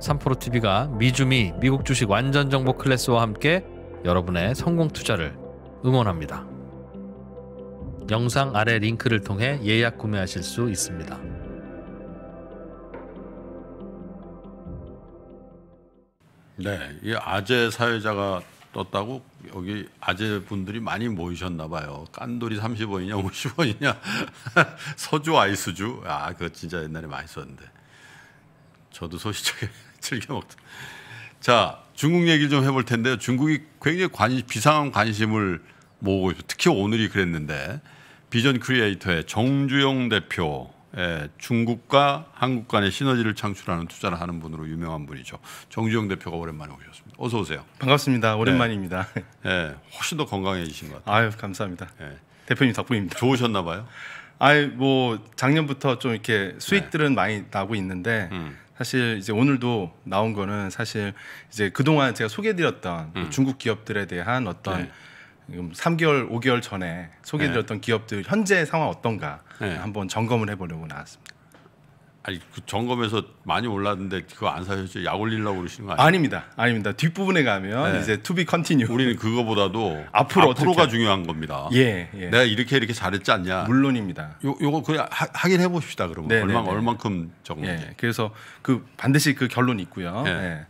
삼프로TV가 미주미 미국 주식 완전 정보 클래스와 함께 여러분의 성공 투자를 응원합니다. 영상 아래 링크를 통해 예약 구매하실 수 있습니다. 네, 이 아재 사회자가 떴다고 여기 아재 분들이 많이 모이셨나 봐요. 깐돌이 30원이냐 50원이냐 소주 아이스주 아 그거 진짜 옛날에 많이 썼는데 저도 소시적에 즐겨 먹던. 자, 중국 얘기를 좀 해볼 텐데요. 중국이 굉장히 관심, 비상한 관심을 모으고 있어요. 특히 오늘이 그랬는데 비전 크리에이터의 정주영 대표 예, 중국과 한국 간의 시너지를 창출하는 투자를 하는 분으로 유명한 분이죠. 정주영 대표가 오랜만에 오셨습니다. 어서 오세요. 반갑습니다. 네. 오랜만입니다. 예, 예 훨씬 더 건강해지신 것 같아요. 아유, 감사합니다. 예. 대표님 덕분입니다. 좋으셨나 봐요. 아이 뭐 작년부터 좀 이렇게 수익들은 네. 많이 나고 있는데 음. 사실 이제 오늘도 나온 거는 사실 이제 그동안 제가 소개해드렸던 음. 중국 기업들에 대한 어떤 네. 3개월, 5개월 전에 소개해드렸던 네. 기업들 현재 상황 어떤가 네. 한번 점검을 해보려고 나왔습니다. 아니 그 점검에서 많이 올랐는데 그거 안 사셨죠? 약 올리려고 그러시는 거 아니에요? 아닙니다. 아닙니다. 뒷부분에 가면 네. 이제 투비 컨티뉴. 우리는 그거보다도 앞으로 앞으로가 중요한 겁니다. 예, 예, 내가 이렇게 이렇게 잘했지 않냐? 물론입니다. 요 요거 그냥 하, 긴해 봅시다. 그러면 네, 네, 얼마 네, 얼만큼 적은 예, 그래서 그 반드시 그 결론이 있고요. 예. 예.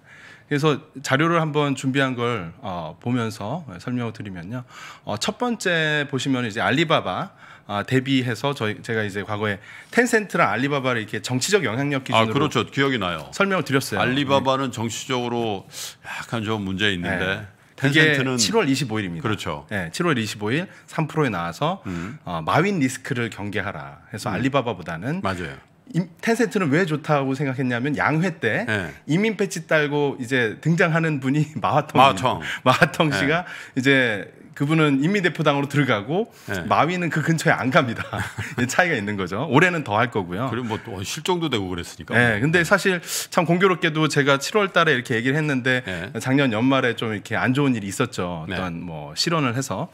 그래서 자료를 한번 준비한 걸 어, 보면서 설명을 드리면요. 어, 첫 번째 보시면 이제 알리바바 아, 대비해서 저희 제가 이제 과거에 텐센트랑 알리바바를 이렇게 정치적 영향력 아, 기준으로 아 그렇죠 기억이 나요 설명을 드렸어요. 알리바바는 네. 정치적으로 약간 좀 문제 있는데 네. 텐센트는 7월 25일입니다. 그렇죠. 네, 7월 25일 3%에 나와서 음. 어, 마윈 리스크를 경계하라 해서 음. 알리바바보다는 맞아요. 텐세트는왜 좋다고 생각했냐면 양회 때 네. 이민 패치 딸고 이제 등장하는 분이 마화텅 마화텅, 마화텅 씨가 네. 이제 그분은 인민대표당으로 들어가고 네. 마위는 그 근처에 안 갑니다. 예, 차이가 있는 거죠. 올해는 더 할 거고요. 그리고 뭐또 실종도 되고 그랬으니까. 네, 근데 사실 참 공교롭게도 제가 7월달에 이렇게 얘기를 했는데 네. 작년 연말에 좀 이렇게 안 좋은 일이 있었죠. 네. 어떤 뭐 실언을 해서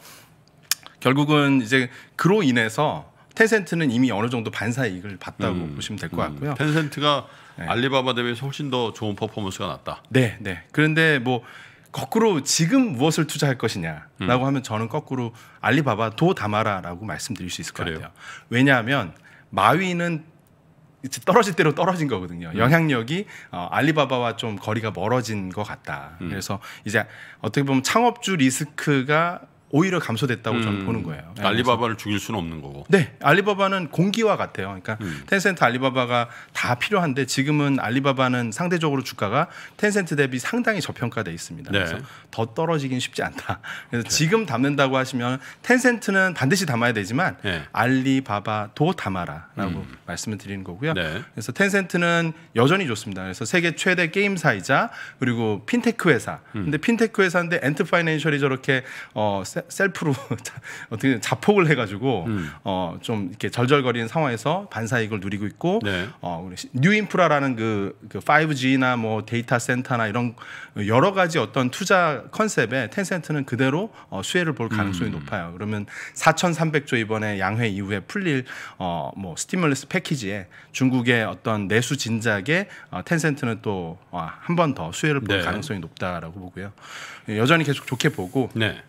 결국은 이제 그로 인해서 테센트는 이미 어느 정도 반사 이익을 봤다고 음, 보시면 될것 음. 같고요. 음, 텐센트가 네. 알리바바 대비해서 훨씬 더 좋은 퍼포먼스가 났다. 네, 네. 그런데 뭐 거꾸로 지금 무엇을 투자할 것이냐라고 음. 하면 저는 거꾸로 알리바바도 담아라라고 말씀드릴 수 있을 것 그래요. 같아요. 왜냐하면 마위는 떨어질 대로 떨어진 거거든요. 음. 영향력이 어, 알리바바와 좀 거리가 멀어진 것 같다. 음. 그래서 이제 어떻게 보면 창업주 리스크가 오히려 감소됐다고 음, 저는 보는 거예요. 네, 알리바바를 죽일 수는 없는 거고. 네, 알리바바는 공기와 같아요. 그러니까 음. 텐센트, 알리바바가 다 필요한데 지금은 알리바바는 상대적으로 주가가 텐센트 대비 상당히 저평가돼 있습니다. 네. 그래서 더 떨어지긴 쉽지 않다. 그래서 네. 지금 담는다고 하시면 텐센트는 반드시 담아야 되지만 네. 알리바바도 담아라라고 음. 말씀을 드리는 거고요. 네. 그래서 텐센트는 여전히 좋습니다. 그래서 세계 최대 게임사이자 그리고 핀테크 회사. 음. 근데 핀테크 회사인데 엔트파이낸셜이 저렇게 어, 셀프로 어떻게 자폭을 해가지고 음. 어좀 이렇게 절절거리는 상황에서 반사 이익을 누리고 있고 네. 어 우리 뉴인프라라는 그, 그 5G나 뭐 데이터 센터나 이런 여러 가지 어떤 투자 컨셉에 텐센트는 그대로 어, 수혜를 볼 가능성이 음. 높아요. 그러면 4,300조 이번에 양회 이후에 풀릴 어뭐 스티뮬러스 패키지에 중국의 어떤 내수 진작에 어, 텐센트는 또 한 번 더 수혜를 볼 네. 가능성이 높다라고 보고요. 여전히 계속 좋게 보고 네.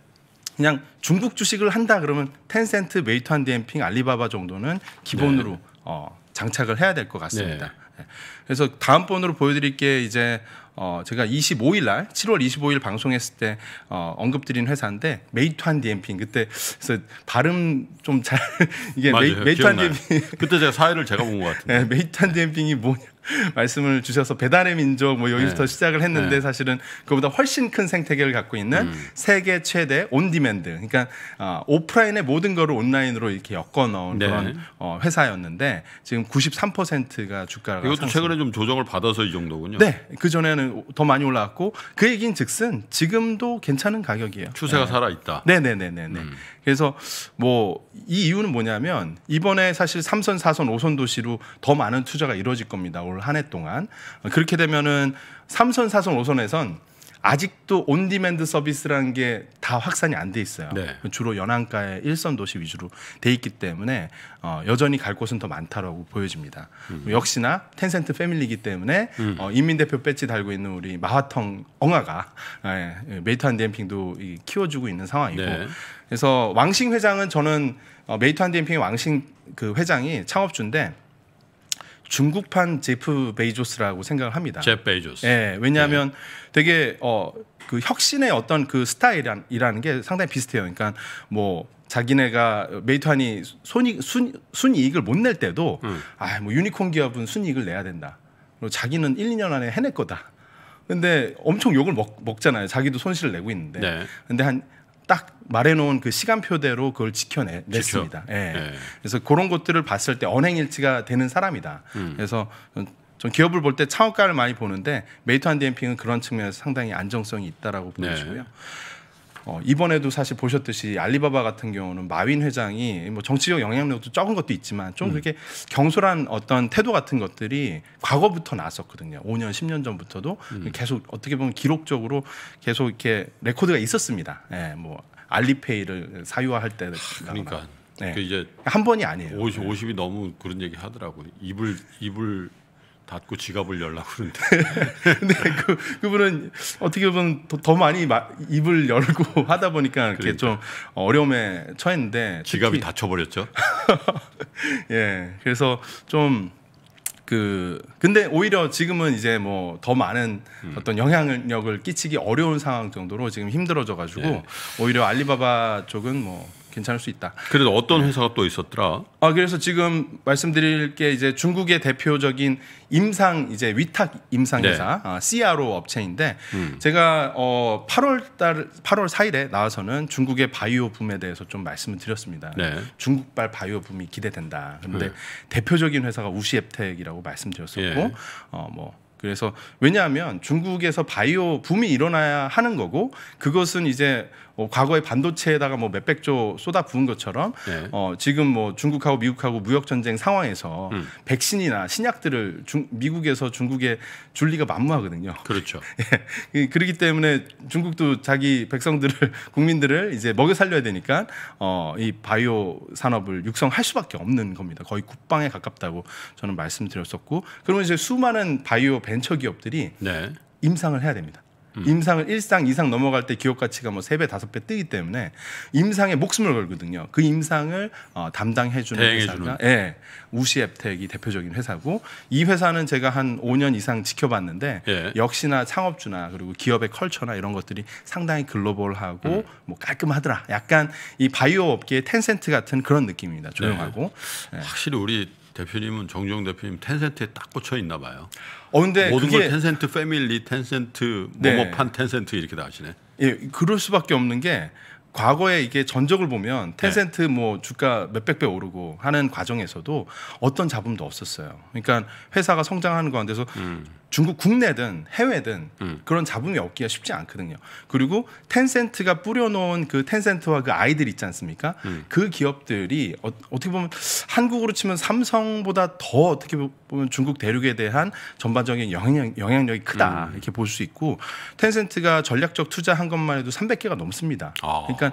그냥 중국 주식을 한다 그러면 텐센트, 메이투안 디엠핑, 알리바바 정도는 기본으로 네. 어, 장착을 해야 될 것 같습니다. 네. 네. 그래서 다음 번으로 보여드릴 게 이제 어, 제가 25일 날 7월 25일 방송했을 때 어, 언급드린 회사인데 메이투안 디엠핑 그때 그래서 발음 좀 잘 이게 메이, 메이투안 디엠핑 그때 제가 사회를 제가 본것 네, 같은데 네, 메이투안 디엠핑이 뭐냐 말씀을 주셔서 배달의 민족 뭐 여기부터 네. 시작을 했는데 네. 사실은 그보다 훨씬 큰 생태계를 갖고 있는 음. 세계 최대 온디맨드 그러니까 어, 오프라인의 모든 거를 온라인으로 이렇게 엮어 놓은 네. 그런 어, 회사였는데 지금 93%가 주가가 이것도 상승. 최근에 좀 조정을 받아서 이 정도군요. 네, 그 전에는 더 많이 올라왔고 그 얘기인즉슨 지금도 괜찮은 가격이에요. 추세가 네. 살아 있다. 네, 네, 네, 네, 네. 음. 그래서 뭐 이 이유는 뭐냐면 이번에 사실 3선, 4선, 5선 도시로 더 많은 투자가 이루어질 겁니다. 올 한 해 동안. 그렇게 되면은 3선, 4선, 5선에선 아직도 온디맨드 서비스라는 게 다 확산이 안 돼 있어요. 네. 주로 연안가의 일선 도시 위주로 돼 있기 때문에 어, 여전히 갈 곳은 더 많다라고 보여집니다. 음. 역시나 텐센트 패밀리이기 때문에 음. 어, 인민대표 배지 달고 있는 우리 마화텅 엉아가 예, 예 메이트한 디엠핑도 키워주고 있는 상황이고 네. 그래서 왕싱 회장은 저는 어, 메이트한 디엠핑의 왕싱 그 회장이 창업주인데 중국판 제프 베이조스라고 생각을 합니다. 제프 베이조스. 예, 왜냐하면 네. 되게 어, 그 혁신의 어떤 그 스타일이라는 게 상당히 비슷해요. 그러니까 뭐 자기네가 메이트환이 손익 순, 순이익을 못 낼 때도 음. 아뭐 유니콘 기업은 순이익을 내야 된다. 그리고 자기는 1, 2년 안에 해낼 거다. 근데 엄청 욕을 먹, 먹잖아요. 자기도 손실을 내고 있는데. 네. 근데 한딱 말해놓은 그 시간표대로 그걸 지켜냈습니다. 예. 네. 그래서 그런 것들을 봤을 때 언행일치가 되는 사람이다. 음. 그래서 전 기업을 볼 때 창업가를 많이 보는데 메이트 한 댐핑은 그런 측면에서 상당히 안정성이 있다라고 보시지고요 네. 어, 이번에도 사실 보셨듯이 알리바바 같은 경우는 마윈 회장이 뭐 정치적 영향력도 적은 것도 있지만 좀 음. 그렇게 경솔한 어떤 태도 같은 것들이 과거부터 나왔었거든요. 5년, 10년 전부터도 음. 계속 어떻게 보면 기록적으로 계속 이렇게 레코드가 있었습니다. 예, 뭐 알리페이를 사유화할 때 그러니까 네. 이제 한 번이 아니에요. 50, 50이 너무 그런 얘기 하더라고요. 입을 입을 닫고 지갑을 열라 고 그러는데. 근데 그, 그분은 어떻게 보면 더, 더 많이 마, 입을 열고 하다 보니까 이렇게 그러니까. 좀 어려움에 처했는데 지갑이 닫혀버렸죠. 예, 그래서 좀. 그 근데 오히려 지금은 이제 뭐 더 많은 음. 어떤 영향력을 끼치기 어려운 상황 정도로 지금 힘들어져 가지고 예. 오히려 알리바바 쪽은 뭐 괜찮을 수 있다. 그래도 어떤 네. 회사가 또 있었더라? 아 그래서 지금 말씀드릴 게 이제 중국의 대표적인 임상 이제 위탁 임상 회사 네. 아, CRO 업체인데 음. 제가 어 8월달 8월 4일에 나와서는 중국의 바이오 붐에 대해서 좀 말씀을 드렸습니다. 네. 중국발 바이오 붐이 기대된다. 그런데 네. 대표적인 회사가 우시앱텍이라고 말씀드렸었고 예. 어뭐 그래서 왜냐하면 중국에서 바이오 붐이 일어나야 하는 거고 그것은 이제 어, 뭐 과거에 반도체에다가 뭐 몇백조 쏟아 부은 것처럼 네. 어, 지금 뭐 중국하고 미국하고 무역 전쟁 상황에서 음. 백신이나 신약들을 중, 미국에서 중국에 줄 리가 만무하거든요. 그렇죠. 예, 그, 그렇기 때문에 중국도 자기 백성들을 국민들을 이제 먹여 살려야 되니까 어, 이 바이오 산업을 육성할 수밖에 없는 겁니다. 거의 국방에 가깝다고 저는 말씀드렸었고 그러면 이제 수많은 바이오 벤 벤처기업들이 네. 임상을 해야 됩니다. 음. 임상을 일상이상 넘어갈 때 기업 가치가 뭐3배5배 뜨기 때문에 임상에 목숨을 걸거든요. 그 임상을 어, 담당해 주는 회사가 예. 우시앱텍이 대표적인 회사고 이 회사는 제가 한 5년 이상 지켜봤는데 예. 역시나 창업주나 그리고 기업의 컬처나 이런 것들이 상당히 글로벌하고 음. 뭐 깔끔하더라. 약간 이 바이오 업계의 텐센트 같은 그런 느낌입니다. 네. 조용하고. 네. 예. 확실히 우리 대표님은 정종 대표님 텐센트에 딱 꽂혀 있나 봐요. 어 근데 모든 그게... 걸 텐센트 패밀리, 텐센트 네. 모모판, 네. 텐센트 이렇게 다 하시네. 예, 그럴 수밖에 없는 게 과거에 이게 전적을 보면 네. 텐센트 뭐 주가 몇백 배 오르고 하는 과정에서도 어떤 잡음도 없었어요. 그러니까 회사가 성장하는 가운데서 음. 중국 국내든 해외든 음. 그런 잡음이 없기가 쉽지 않거든요. 그리고 텐센트가 뿌려놓은 그 텐센트와 그 아이들 있지 않습니까? 음. 그 기업들이 어, 떻게 보면 한국으로 치면 삼성보다 더 어떻게 보면 중국 대륙에 대한 전반적인 영향, 영향력이 크다 음. 이렇게 볼 수 있고 텐센트가 전략적 투자한 것만 해도 300개가 넘습니다. 아. 그러니까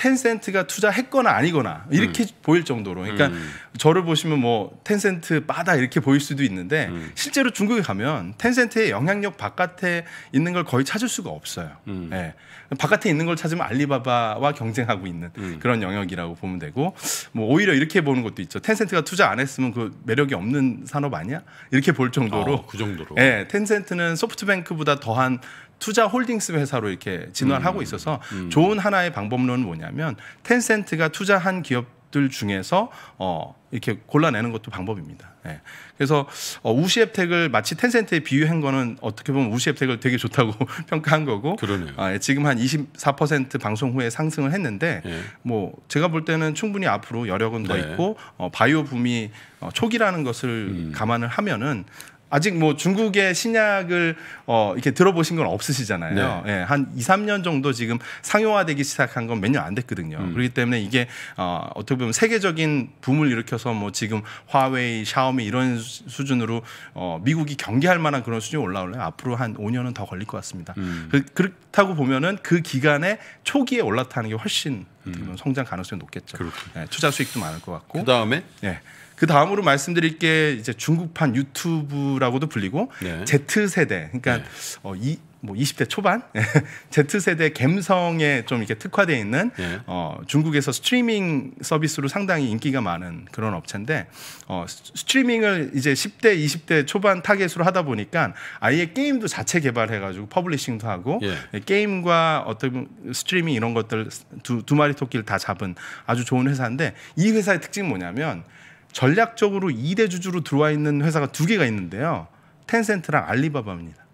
텐센트가 투자했거나 아니거나 이렇게 음. 보일 정도로 그러니까 음. 저를 보시면 뭐 텐센트 빠다 이렇게 보일 수도 있는데 음. 실제로 중국에 가면 텐센트의 영향력 바깥에 있는 걸 거의 찾을 수가 없어요. 음. 예. 바깥에 있는 걸 찾으면 알리바바와 경쟁하고 있는 음. 그런 영역이라고 보면 되고 뭐 오히려 이렇게 보는 것도 있죠. 텐센트가 투자 안 했으면 그 매력이 없는 산업 아니야? 이렇게 볼 정도로 어, 그 정도로 예, 텐센트는 소프트뱅크보다 더한 투자 홀딩스 회사로 이렇게 진화하고 음, 있어서 음, 음. 좋은 하나의 방법론은 뭐냐면 텐센트가 투자한 기업들 중에서 어 이렇게 골라내는 것도 방법입니다. 예. 그래서 어, 우시 혜택을 마치 텐센트에 비유한 거는 어떻게 보면 우시 혜택을 되게 좋다고 평가한 거고 그러네요. 아, 예, 지금 한 24% 방송 후에 상승을 했는데 예. 뭐 제가 볼 때는 충분히 앞으로 여력은 네. 더 있고 어, 바이오 붐이 어, 초기라는 것을 음. 감안을 하면은 아직 뭐 중국의 신약을 어 이렇게 들어보신 건 없으시잖아요. 네. 예, 한 2, 3년 정도 지금 상용화되기 시작한 건 몇 년 안 됐거든요. 음. 그렇기 때문에 이게 어 어떻게 보면 세계적인 붐을 일으켜서 뭐 지금 화웨이, 샤오미 이런 수준으로 어 미국이 경계할 만한 그런 수준이 올라올래요. 앞으로 한 5년은 더 걸릴 것 같습니다. 음. 그, 렇다고 보면은 그 기간에 초기에 올라타는 게 훨씬 음. 성장 가능성이 높겠죠. 예, 투자 수익도 많을 것 같고. 그다음에 예. 그 다음으로 말씀드릴 게 이제 중국판 유튜브라고도 불리고 네. Z 세대 그러니까 네. 어, 이, 뭐 20대 초반 Z세대 갬성에 좀 이렇게 특화돼 있는 예. 어, 중국에서 스트리밍 서비스로 상당히 인기가 많은 그런 업체인데 어, 스트리밍을 이제 10대 20대 초반 타겟으로 하다 보니까 아예 게임도 자체 개발해가지고 퍼블리싱도 하고 예. 예. 게임과 어떤 스트리밍 이런 것들 두, 두 마리 토끼를 다 잡은 아주 좋은 회사인데 이 회사의 특징 뭐냐면 전략적으로 2대 주주로 들어와 있는 회사가 두 개가 있는데요. 텐센트랑 알리바바입니다.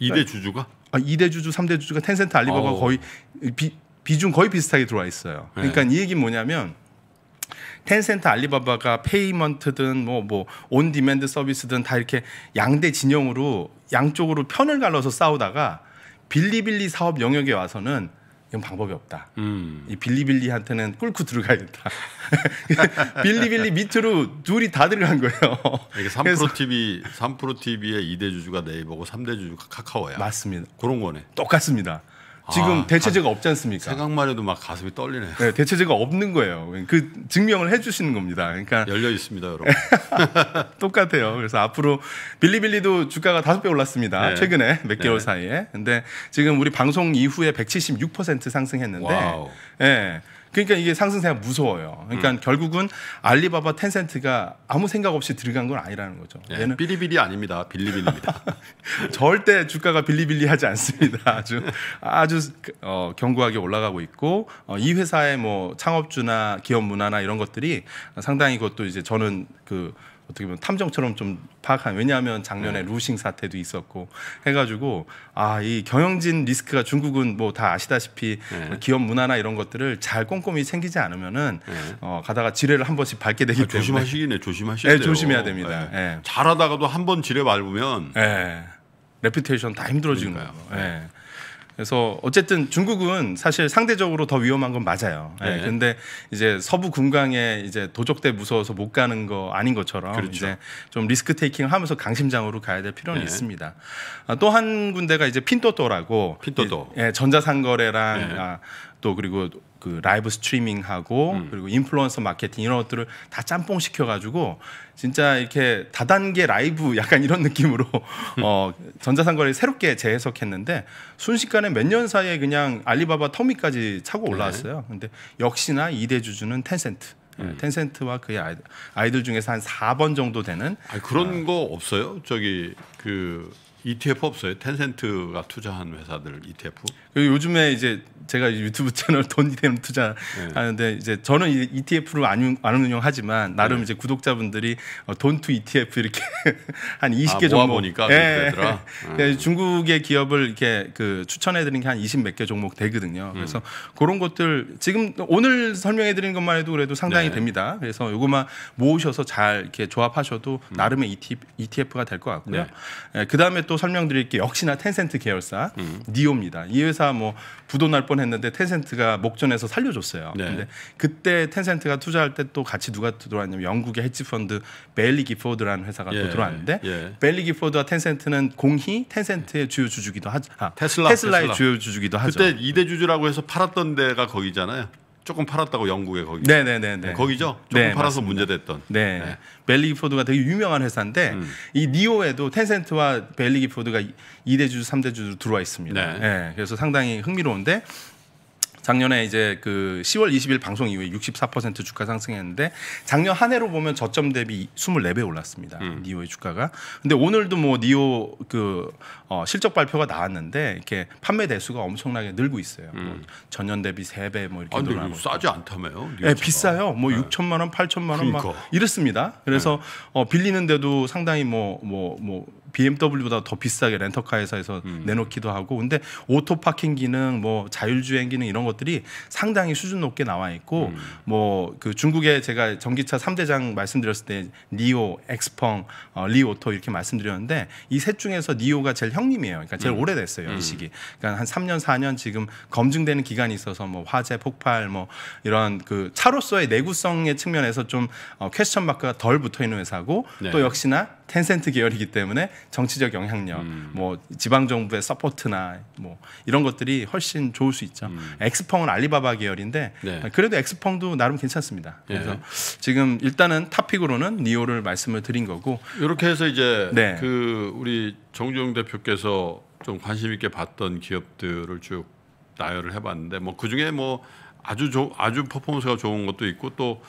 2대 그러니까 주주가? 아, 2대 주주, 3대 주주가 텐센트, 알리바바 어. 거의 비, 비중 거의 비슷하게 들어와 있어요. 네. 그러니까 이 얘기는 뭐냐면 텐센트 알리바바가 페이먼트든 뭐 뭐 온디맨드 뭐, 서비스든 다 이렇게 양대 진영으로 양쪽으로 편을 갈라서 싸우다가 빌리빌리 사업 영역에 와서는 이건 방법이 없다. 음. 이 빌리빌리한테는 꿀고 들어가야겠다. 빌리빌리 밑으로 둘이 다 들어간 거예요. 이게 3프로 그래 TV, 3프로 TV의 2대 주주가 네이버고 3대 주주가 카카오야. 맞습니다. 그런 거네. 똑같습니다. 지금 아, 대체제가 없지 않습니까? 생각만 해도 막 가슴이 떨리네요. 네, 대체제가 없는 거예요. 그 증명을 해주시는 겁니다. 그러니까 열려 있습니다, 여러분. 똑같아요. 그래서 앞으로 빌리빌리도 주가가 다섯 배 올랐습니다. 네. 최근에 몇 개월 네. 사이에. 근데 지금 우리 방송 이후에 176% 상승했는데, 예. 네, 그러니까 이게 상승세가 무서워요. 그러니까 음. 결국은 알리바바 텐센트가 아무 생각 없이 들어간 건 아니라는 거죠. 예, 얘는 빌리빌리 아닙니다. 빌리빌리입니다. 절대 주가가 빌리빌리하지 않습니다. 아주 아주 그, 어, 견고하게 올라가고 있고 어, 이 회사의 뭐 창업주나 기업 문화나 이런 것들이 상당히 그것도 이제 저는 그 어떻게 보면 탐정처럼 좀 파악한 왜냐하면 작년에 네. 루싱 사태도 있었고 해가지고 아 이 경영진 리스크가 중국은 뭐 다 아시다시피 네. 뭐 기업 문화나 이런 것들을 잘 꼼꼼히 챙기지 않으면은 네. 어, 가다가 지뢰를 한 번씩 밟게 되기 아, 때문에 조심하시긴 조심하셔야 돼요. 조심해야 됩니다. 잘하다가도 한 번 지뢰 밟으면 레피테이션 다 힘들어지는 거예요. 예. 그래서 어쨌든 중국은 사실 상대적으로 더 위험한 건 맞아요. 네. 네. 근데 이제 서부 금강에 이제 도적대 무서워서 못 가는 거 아닌 것처럼 그렇죠. 이제 좀 리스크 테이킹을 하면서 강심장으로 가야 될 필요는 네. 있습니다. 아, 또한 군대가 이제 핀토토라고 핀토토. 예, 전자상거래랑 네. 아, 또 그리고 그 라이브 스트리밍하고 음. 그리고 인플루언서 마케팅 이런 것들을 다 짬뽕 시켜가지고 진짜 이렇게 다단계 라이브 약간 이런 느낌으로 음. 어, 전자상거래 새롭게 재해석했는데 순식간에 몇 년 사이에 그냥 알리바바 터미까지 차고 네. 올라왔어요. 근데 역시나 이대 주주는 텐센트. 예, 음. 텐센트와 그의 아이들, 아이들 중에서 한 4번 정도 되는 아니, 그런 어, 거 없어요? 저기 그 ETF 없어요? 텐센트가 투자한 회사들 ETF? 그 요즘에 이제 제가 유튜브 채널 돈이 되면 투자하는데 네. 이제 저는 e t f 를 안, 안 운영하지만 나름 네. 이제 구독자분들이 어, 돈투 ETF 이렇게 한 20개 아, 정도 보니까 예. 그러니까 네. 예. 중국의 기업을 이렇게 그 추천해 드린게 한 20몇 개 종목 되거든요. 음. 그래서 음. 그런 것들 지금 오늘 설명해 드린 것만 해도 그래도 상당히 네. 됩니다. 그래서 요것만 모으셔서 잘 이렇게 조합하셔도 음. 나름의 ETF, ETF가 될 것 같고요. 네. 예, 그 다음에 또 설명드릴 게 역시나 텐센트 계열사 음. 니오입니다. 이 회사 뭐 부도 날 뻔했는데 텐센트가 목전에서 살려줬어요. 네. 근데 그때 텐센트가 투자할 때 또 같이 누가 들어왔냐면 영국의 헤지펀드 벨리 기포드라는 회사가 예. 또 들어왔는데 예. 벨리 기포드와 텐센트는 공히 텐센트의 주요 주주기도 하죠. 아, 테슬라, 테슬라의 테슬라. 주요 주주기도 하죠. 그때 이대 주주라고 해서 팔았던 데가 거기잖아요. 조금 팔았다고 영국에 거기. 네네네. 네, 네, 네. 네, 거기죠. 조금 네, 팔아서 맞습니다. 문제됐던. 네. 네. 벨리 기포드가 되게 유명한 회사인데 음. 이 니오에도 텐센트와 벨리 기포드가 2대 주주, 3대 주주 들어와 있습니다. 네. 네. 그래서 상당히 흥미로운데 작년에 이제 그 10월 20일 방송 이후에 64% 주가 상승했는데 작년 한 해로 보면 저점 대비 24배 올랐습니다. 음. 니오의 주가가. 근데 오늘도 뭐 니오 그 어, 실적 발표가 나왔는데 이렇게 판매 대수가 엄청나게 늘고 있어요. 뭐 음. 뭐 전년 대비 3배 뭐 이렇게 아, 늘어나고. 싸지 않다며요? 네, 비싸요. 뭐 네. 6천만 원, 8천만 원막 그러니까. 이렇습니다. 그래서 네. 어, 빌리는데도 상당히 뭐 뭐, 뭐 BMW보다 더 비싸게 렌터카 회사에서 음. 내놓기도 하고 근데 오토 파킹 기능 뭐 자율주행 기능 이런 것들이 상당히 수준 높게 나와 있고 음. 뭐그 중국에 제가 전기차 3대장 말씀드렸을 때 니오, 엑스펑, 어, 리오토 이렇게 말씀드렸는데 이 셋 중에서 니오가 제일 형님이에요. 그러니까 제일 음. 오래됐어요, 이 음. 시기. 그러니까 한 3년 4년 지금 검증되는 기간이 있어서 뭐 화재, 폭발 뭐 이런 그 차로서의 내구성의 측면에서 좀 어, 퀘스천 마크가 덜 붙어 있는 회사고 네. 또 역시나 텐센트 계열이기 때문에 정치적 영향력, 음. 뭐 지방 정부의 서포트나 뭐 이런 것들이 훨씬 좋을 수 있죠. 음. 엑스펑은 알리바바 계열인데 네. 그래도 엑스펑도 나름 괜찮습니다. 예. 그래서 네. 지금 일단은 탑픽으로는 니오를 말씀을 드린 거고 이렇게 해서 이제 네. 그 우리 정종 대표께서 좀 관심 있게 봤던 기업들을 쭉 나열을 해봤는데 뭐 그중에 뭐 아주 조, 아주 퍼포먼스가 좋은 것도 있고 또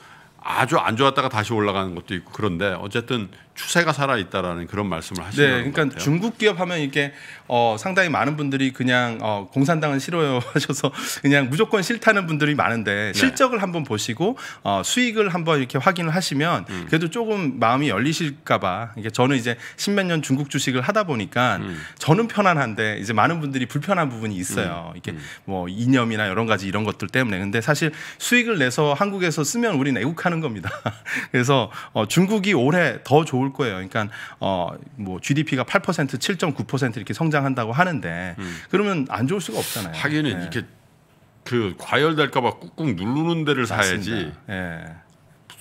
아주 안 좋았다가 다시 올라가는 것도 있고 그런데 어쨌든 추세가 살아 있다라는 그런 말씀을 하시는 네, 그러니까 같아요. 중국 기업 하면 이게 어, 상당히 많은 분들이 그냥 어, 공산당은 싫어요 하셔서 그냥 무조건 싫다는 분들이 많은데 네. 실적을 한번 보시고 어, 수익을 한번 이렇게 확인을 하시면 음. 그래도 조금 마음이 열리실까봐 이게 저는 이제 십몇 년 중국 주식을 하다 보니까 음. 저는 편안한데 이제 많은 분들이 불편한 부분이 있어요. 음. 이게 음. 뭐 이념이나 여러 가지 이런 것들 때문에 근데 사실 수익을 내서 한국에서 쓰면 우리는 애국하는 겁니다. 그래서 어, 중국이 올해 더 좋은 좋을 거예요. 그러니까 어뭐 GDP가 8% 7.9% 이렇게 성장한다고 하는데 음. 그러면 안 좋을 수가 없잖아요. 하기는 네. 이렇게 그 과열될까봐 꾹꾹 누르는 데를 맞습니다. 사야지. 예.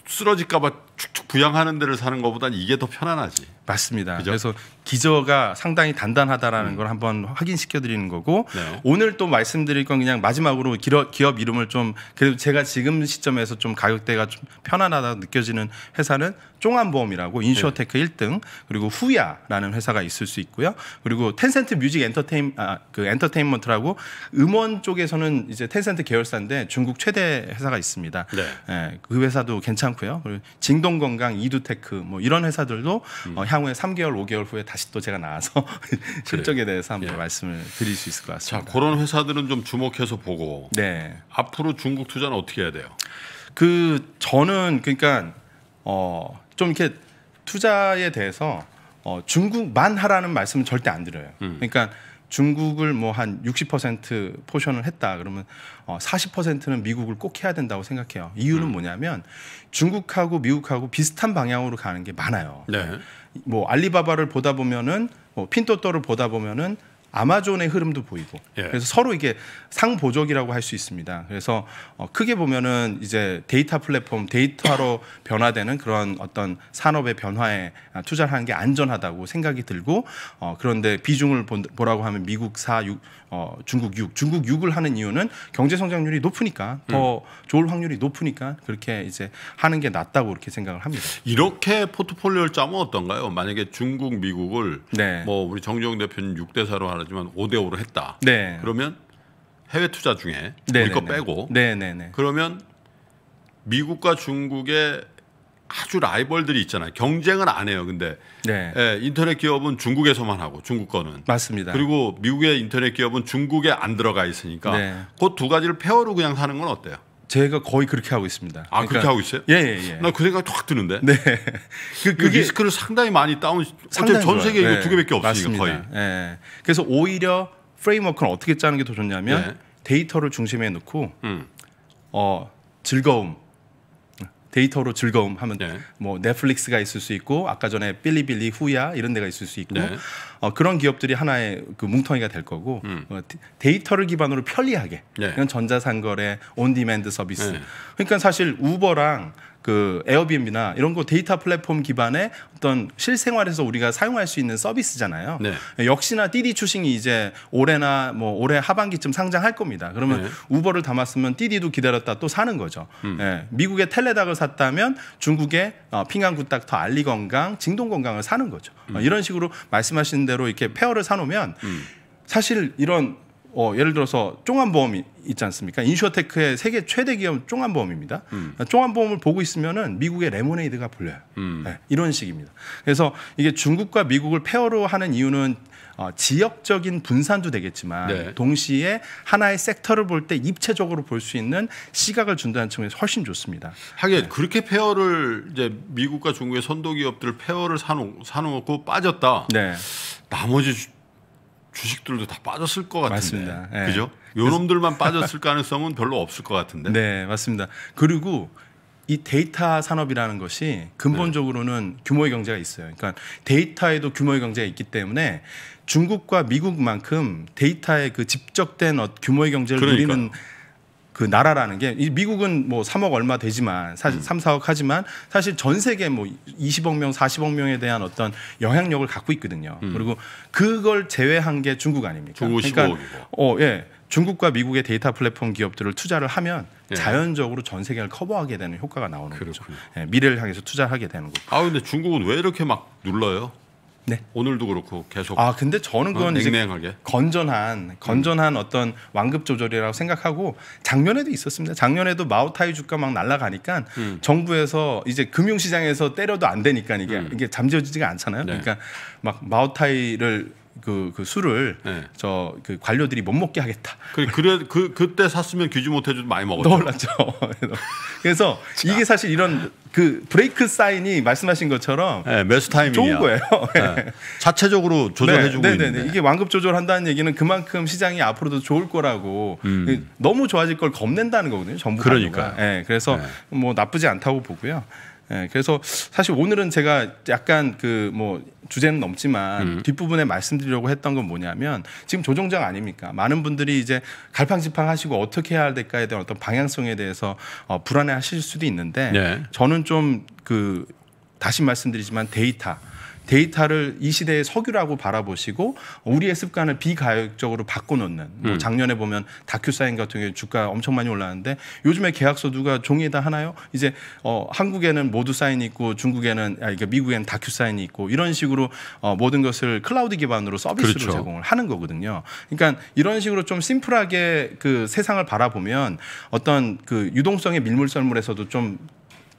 쓰러질까봐 축축 부양하는 데를 사는 것보단 이게 더 편안하지. 맞습니다. 그죠? 그래서 기저가 상당히 단단하다라는 음. 걸 한번 확인시켜 드리는 거고 네. 오늘 또 말씀드릴 건 그냥 마지막으로 기업, 기업 이름을 좀 그래도 제가 지금 시점에서 좀 가격대가 좀 편안하다 느껴지는 회사는 쫑안보험이라고 인슈어테크 네. 1등 그리고 후야라는 회사가 있을 수 있고요. 그리고 텐센트 뮤직 엔터테인 아, 그 엔터테인먼트라고 음원 쪽에서는 이제 텐센트 계열사인데 중국 최대 회사가 있습니다. 네. 예, 그 회사도 괜찮고요. 그리고 징동 노동건강, 이두테크 뭐 이런 회사들도 음. 어, 향후에 3개월, 5개월 후에 다시 또 제가 나와서 실적에 대해서 한번 예. 말씀을 드릴 수 있을 것 같습니다. 자, 그런 회사들은 좀 주목해서 보고 네. 앞으로 중국 투자는 어떻게 해야 돼요? 그 저는 그러니까 어, 좀 이렇게 투자에 대해서 어, 중국만 하라는 말씀은 절대 안 드려요. 음. 그러니까 중국을 뭐 한 60% 포션을 했다 그러면 40%는 어, 미국을 꼭 해야 된다고 생각해요. 이유는 음. 뭐냐면 중국하고 미국하고 비슷한 방향으로 가는 게 많아요. 네. 뭐 알리바바를 보다 보면은 뭐핀토또를 보다 보면은 아마존의 흐름도 보이고 예. 그래서 서로 이게 상보적이라고 할 수 있습니다. 그래서 어, 크게 보면은 이제 데이터 플랫폼 데이터로 변화되는 그런 어떤 산업의 변화에 투자를 하는 게 안전하다고 생각이 들고 어, 그런데 비중을 본, 보라고 하면 미국사 어, 중국 육 중국 육을 하는 이유는 경제 성장률이 높으니까 더 음. 좋을 확률이 높으니까 그렇게 이제 하는 게 낫다고 그렇게 생각을 합니다. 이렇게 포트폴리오를 짜면 어떤가요? 만약에 중국, 미국을 네. 뭐 우리 정종 대표는 6대 4로 하지만 5대 5로 했다. 네. 그러면 해외 투자 중에 네네네. 우리 네, 거 네, 네. 빼고 네네네. 그러면 미국과 중국의 아주 라이벌들이 있잖아요. 경쟁은 안 해요. 근데 네. 예, 인터넷 기업은 중국에서만 하고 중국 거는 맞습니다. 그리고 미국의 인터넷 기업은 중국에 안 들어가 있으니까 네. 그두 가지를 페어로 그냥 사는건 어때요? 제가 거의 그렇게 하고 있습니다. 아 그러니까, 그렇게 하고 있어요? 예예예. 예, 예. 예. 나그 생각 이확 드는데. 네. 그, 그, 그게 리스크를 상당히 많이 다운. 상당히 전 세계 네. 이거 두 개밖에 없으니까 맞습니다. 거의. 예. 그래서 오히려 프레임워크는 어떻게 짜는 게 더 좋냐면 네. 데이터를 중심에 놓고 음. 어 즐거움, 데이터로 즐거움 하면 네. 뭐 넷플릭스가 있을 수 있고 아까 전에 빌리빌리 후야 이런 데가 있을 수 있고 네. 어, 그런 기업들이 하나의 그 뭉텅이가 될 거고 음. 어, 데이터를 기반으로 편리하게 네. 이런 전자상거래 온디맨드 서비스 네. 그러니까 사실 우버랑 그 에어비앤비나 이런 거 데이터 플랫폼 기반의 어떤 실생활에서 우리가 사용할 수 있는 서비스잖아요. 네. 역시나 띠디 추싱이 이제 올해나 뭐 올해 하반기쯤 상장할 겁니다. 그러면 네. 우버를 담았으면 띠디도 기다렸다 또 사는 거죠. 음. 예, 미국의 텔레닥을 샀다면 중국의 어, 핑안굿닥터 알리건강, 징동건강을 사는 거죠. 어, 음. 어, 이런 식으로 말씀하신 대로 이렇게 페어를 사놓으면 음. 사실 이런 어, 예를 들어서 종합보험이 있지 않습니까? 인슈어테크의 세계 최대 기업 종합보험입니다 음. 쫑암보험을 보고 있으면은 미국의 레모네이드가 불려요. 음. 네, 이런 식입니다. 그래서 이게 중국과 미국을 페어로 하는 이유는 어, 지역적인 분산도 되겠지만 네. 동시에 하나의 섹터를 볼 때 입체적으로 볼 수 있는 시각을 준다는 측면에서 훨씬 좋습니다. 하긴 네. 그렇게 페어를 이제 미국과 중국의 선도 기업들 페어를 사놓, 고 빠졌다. 네. 나머지 주식들도 다 빠졌을 것 같은데. 맞습니다. 네. 그죠? 요놈들만 빠졌을 가능성은 별로 없을 것 같은데. 네, 맞습니다. 그리고 이 데이터 산업이라는 것이 근본적으로는 네. 규모의 경제가 있어요. 그러니까 데이터에도 규모의 경제가 있기 때문에 중국과 미국만큼 데이터의 그 집적된 어, 규모의 경제를 그러니까 누리는 그 나라라는 게 미국은 뭐 3억 얼마 되지만 사실 3, 음. 4억 하지만 사실 전 세계 뭐 20억 명, 40억 명에 대한 어떤 영향력을 갖고 있거든요. 음. 그리고 그걸 제외한 게 중국 아닙니까? 그러니까 어, 예. 중국과 미국의 데이터 플랫폼 기업들을 투자를 하면 예. 자연적으로 전 세계를 커버하게 되는 효과가 나오는 그렇군요. 거죠. 예, 미래를 향해서 투자하게 되는 거죠. 아 근데 중국은 왜 이렇게 막 눌러요? 네. 오늘도 그렇고 계속. 아 근데 저는 그건 어, 냉랭하게. 건전한 음. 건전한 음. 어떤 완급 조절이라고 생각하고 작년에도 있었습니다. 작년에도 마오타이 주가 막 날아가니까 음. 정부에서 이제 금융시장에서 때려도 안 되니까 이게 음. 이게 잠재워지지가 않잖아요. 네. 그러니까 막 마오타이를 그, 그 술을 네. 저그 관료들이 못 먹게 하겠다. 그, 그래 그 그때 샀으면 규지 못해줘도 많이 먹었죠. 놀랐죠. 그래서 이게 사실 이런 그 브레이크 사인이 말씀하신 것처럼 네, 매수 타이밍 좋은 거예요. 네. 자체적으로 네, 조절해주고 네, 네 있는 네. 이게 완급 조절한다는 얘기는 그만큼 시장이 앞으로도 좋을 거라고 음. 너무 좋아질 걸 겁낸다는 거거든요. 전부 그러니까. 예. 그래서 뭐 나쁘지 않다고 보고요. 예, 그래서 사실 오늘은 제가 약간 그 뭐 주제는 넘지만 음. 뒷부분에 말씀드리려고 했던 건 뭐냐면 지금 조정장 아닙니까? 많은 분들이 이제 갈팡질팡 하시고 어떻게 해야 될까에 대한 어떤 방향성에 대해서 어, 불안해 하실 수도 있는데 네. 저는 좀 그 다시 말씀드리지만 데이터 데이터를 이 시대의 석유라고 바라보시고 우리의 습관을 비가역적으로 바꿔놓는 뭐 음. 작년에 보면 다큐사인 같은 경우 에 주가 엄청 많이 올랐는데 요즘에 계약서 누가 종이에다 하나요? 이제 어, 한국에는 모두 사인이 있고 중국에는 아, 그러니까 미국에는 다큐 사인이 있고 이런 식으로 어, 모든 것을 클라우드 기반으로 서비스로 그렇죠. 제공을 하는 거거든요. 그러니까 이런 식으로 좀 심플하게 그 세상을 바라보면 어떤 그 유동성의 밀물썰물에서도 좀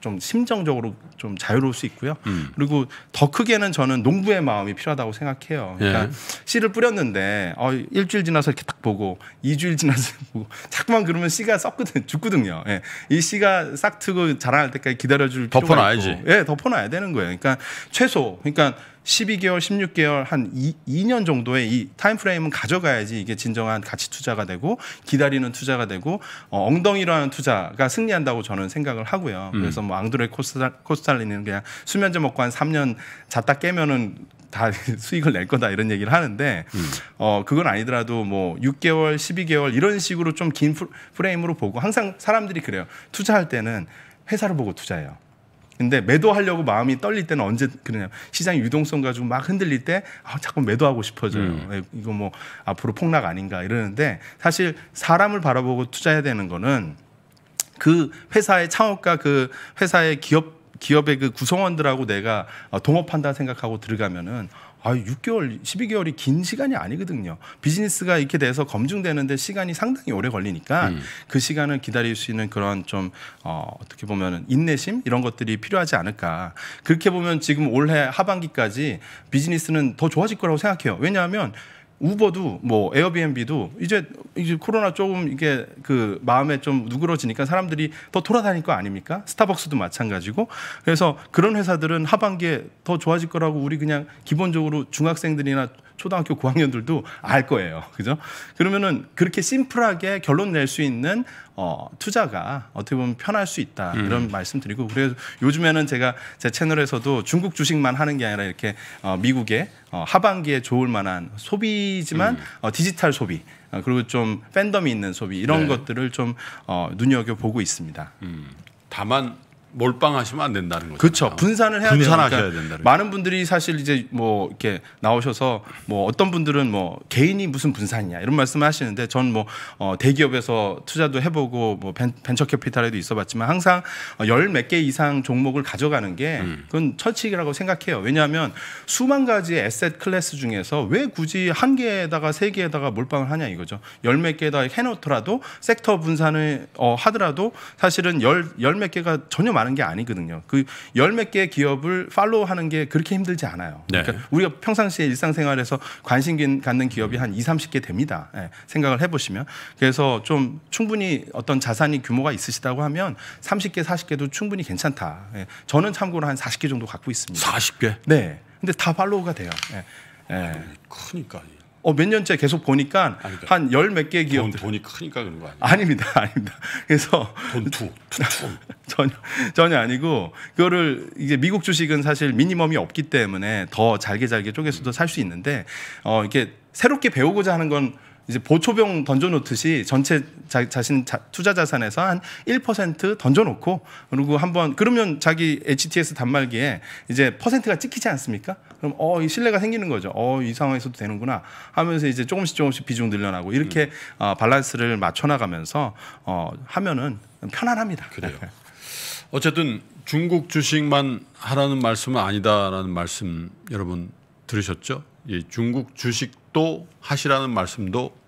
좀 심정적으로 좀 자유로울 수 있고요. 음. 그리고 더 크게는 저는 농부의 마음이 필요하다고 생각해요. 그러니까 예. 씨를 뿌렸는데 어, 일주일 지나서 이렇게 딱 보고 2주일 지나서 보고 자꾸만 그러면 씨가 썩거든 죽거든요. 예. 이 씨가 싹 트고 자라날 때까지 기다려줄 필요가 덮어놔야지. 예, 덮어놔야 되는 거예요. 그러니까 최소 그러니까 12개월, 16개월 한 2, 년 정도의 이 타임프레임은 가져가야지 이게 진정한 가치 투자가 되고 기다리는 투자가 되고 어, 엉덩이로 하는 투자가 승리한다고 저는 생각을 하고요. 음. 그래서 뭐 앙드레 코스탈, 코스탈리는 그냥 수면제 먹고 한 3년 잤다 깨면은 다 수익을 낼 거다 이런 얘기를 하는데 음. 어 그건 아니더라도 뭐 6개월, 12개월 이런 식으로 좀 긴 프레임으로 보고 항상 사람들이 그래요. 투자할 때는 회사를 보고 투자해요. 근데 매도하려고 마음이 떨릴 때는 언제 그러냐 시장 유동성 가지고 막 흔들릴 때 아, 자꾸 매도하고 싶어져요. 음. 예, 이거 뭐 앞으로 폭락 아닌가 이러는데 사실 사람을 바라보고 투자해야 되는 거는 그 회사의 창업가 그 회사의 기업 기업의 그 구성원들하고 내가 어, 동업한다 생각하고 들어가면은 아, 6개월, 12개월이 긴 시간이 아니거든요. 비즈니스가 이렇게 돼서 검증되는데 시간이 상당히 오래 걸리니까 음. 그 시간을 기다릴 수 있는 그런 좀 어, 어떻게 보면 인내심 이런 것들이 필요하지 않을까. 그렇게 보면 지금 올해 하반기까지 비즈니스는 더 좋아질 거라고 생각해요. 왜냐하면 우버도 뭐 에어비앤비도 이제 이제 코로나 조금 이게 그 마음에 좀 누그러지니까 사람들이 더 돌아다닐 거 아닙니까? 스타벅스도 마찬가지고 그래서 그런 회사들은 하반기에 더 좋아질 거라고 우리 그냥 기본적으로 중학생들이나 초등학교 고학년들도 알 거예요. 그죠? 그러면은 그렇게 심플하게 결론 낼 수 있는 어, 투자가 어떻게 보면 편할 수 있다 음. 이런 말씀드리고 그래서 요즘에는 제가 제 채널에서도 중국 주식만 하는 게 아니라 이렇게 어, 미국의 어, 하반기에 좋을 만한 소비지만 음. 어, 디지털 소비 어, 그리고 좀 팬덤이 있는 소비 이런 네. 것들을 좀 어, 눈여겨 보고 있습니다. 음. 다만 몰빵하시면 안 된다는 거죠. 그렇죠. 어. 분산을 해야 분산하셔야 그러니까 된다. 많은 분들이 사실 이제 뭐 이렇게 나오셔서 뭐 어떤 분들은 뭐 개인이 무슨 분산이냐 이런 말씀을 하시는데 전뭐어 대기업에서 투자도 해보고 뭐 벤, 처 캐피탈에도 있어봤지만 항상 열 몇 개 이상 종목을 가져가는 게 음. 그건 철칙이라고 생각해요. 왜냐하면 수만 가지 에셋 클래스 중에서 왜 굳이 한 개에다가 세 개에다가 몰빵을 하냐 이거죠. 열 몇개에다 해놓더라도 섹터 분산을 어, 하더라도 사실은 열열 개가 전혀 많은 게 아니거든요. 그 열 몇 개 기업을 팔로우 하는 게 그렇게 힘들지 않아요. 네. 그러니까 우리가 평상시에 일상생활에서 관심 갖는 기업이 한 2, 30개 됩니다. 예, 생각을 해보시면. 그래서 좀 충분히 어떤 자산이 규모가 있으시다고 하면 30개, 40개도 충분히 괜찮다. 예, 저는 참고로 한 40개 정도 갖고 있습니다. 40개? 네. 근데 다 팔로우가 돼요. 예. 예. 크니까. 어, 몇 년째 계속 보니까 그러니까 한열 몇 개 기업 돈, 돈이 크니까 그런 거 아니에요? 아닙니다, 아닙니다. 그래서 돈투 전혀 전혀 아니고 그거를 이제 미국 주식은 사실 미니멈이 없기 때문에 더 잘게 잘게 쪼개서도 살 수 있는데 어 이게 렇 새롭게 배우고자 하는 건 이제 보초병 던져놓듯이 전체 자, 자신 자, 투자 자산에서 한 1% 던져놓고 그리고 한번 그러면 자기 HTS 단말기에 이제 퍼센트가 찍히지 않습니까? 그럼 어, 이 신뢰가 생기는 거죠. 어, 이 상황에서도 되는구나 하면서 이제 조금씩 조금씩 비중 늘려나고 이렇게 음. 어, 밸런스를 맞춰나가면서 어, 하면은 편안합니다. 그래요. 어쨌든 중국 주식만 하라는 말씀은 아니다라는 말씀 여러분 들으셨죠? 예, 중국 주식도 하시라는 말씀도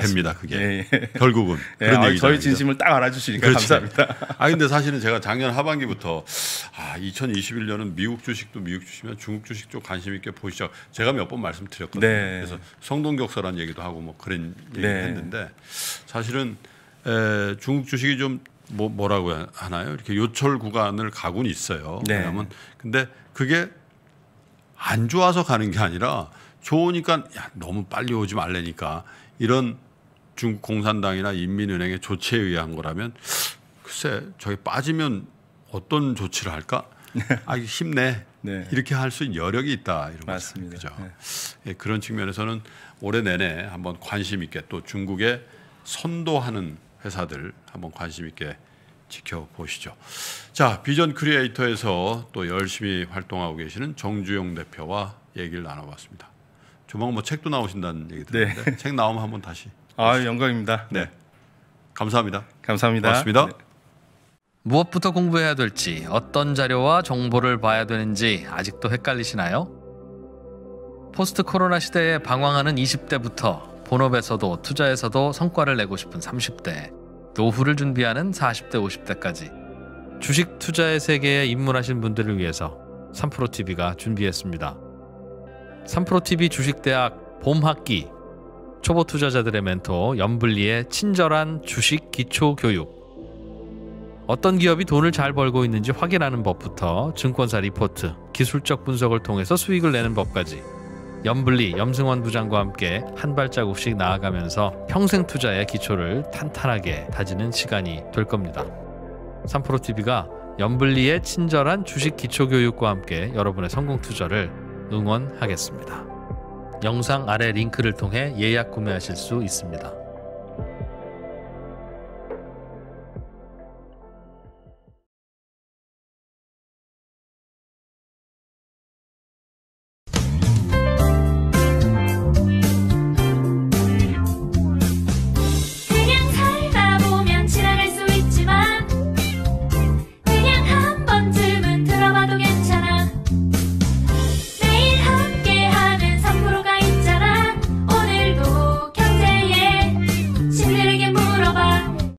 됩니다. 그게 예, 예. 결국은 예, 그런 아, 얘기죠. 저희 진심을 딱 알아주시니까 그렇죠. 감사합니다. 아 근데 사실은 제가 작년 하반기부터 아 2021년은 미국 주식도 미국 주식이면 중국 주식 쪽 관심 있게 보시죠. 제가 몇 번 말씀드렸거든요. 네. 그래서 성동격서라는 얘기도 하고 뭐 그런 얘기 네. 했는데 사실은 에, 중국 주식이 좀 뭐, 뭐라고 하나요? 이렇게 요철 구간을 가고는 있어요. 네. 왜냐면 근데 그게 안 좋아서 가는 게 아니라 좋으니까 야 너무 빨리 오지 말래니까 이런 중국 공산당이나 인민은행의 조치에 의한 거라면 글쎄 저게 빠지면 어떤 조치를 할까? 아 힘내. 네. 이렇게 할 수 있는 여력이 있다 이런 말씀이다죠그 네. 예, 그런 측면에서는 올해 내내 한번 관심 있게 또 중국의 선도하는 회사들 한번 관심 있게 지켜보시죠. 자 비전 크리에이터에서 또 열심히 활동하고 계시는 정주영 대표와 얘기를 나눠봤습니다. 조만간 뭐 책도 나오신다는 얘기 들었는데 네. 책 나오면 한번 다시 아 영광입니다. 네. 네. 감사합니다. 감사합니다. 고맙습니다. 네. 무엇부터 공부해야 될지, 어떤 자료와 정보를 봐야 되는지 아직도 헷갈리시나요? 포스트 코로나 시대에 방황하는 20대부터 본업에서도 투자에서도 성과를 내고 싶은 30대, 노후를 준비하는 40대, 50대까지 주식 투자의 세계에 입문하신 분들을 위해서 3프로TV가 준비했습니다. 3프로TV 주식대학 봄학기 초보 투자자들의 멘토 염블리의 친절한 주식 기초 교육. 어떤 기업이 돈을 잘 벌고 있는지 확인하는 법부터 증권사 리포트, 기술적 분석을 통해서 수익을 내는 법까지 염블리, 염승원 부장과 함께 한 발자국씩 나아가면서 평생 투자의 기초를 탄탄하게 다지는 시간이 될 겁니다. 삼프로TV가 염블리의 친절한 주식 기초 교육과 함께 여러분의 성공 투자를 응원하겠습니다. 영상 아래 링크를 통해 예약 구매하실 수 있습니다.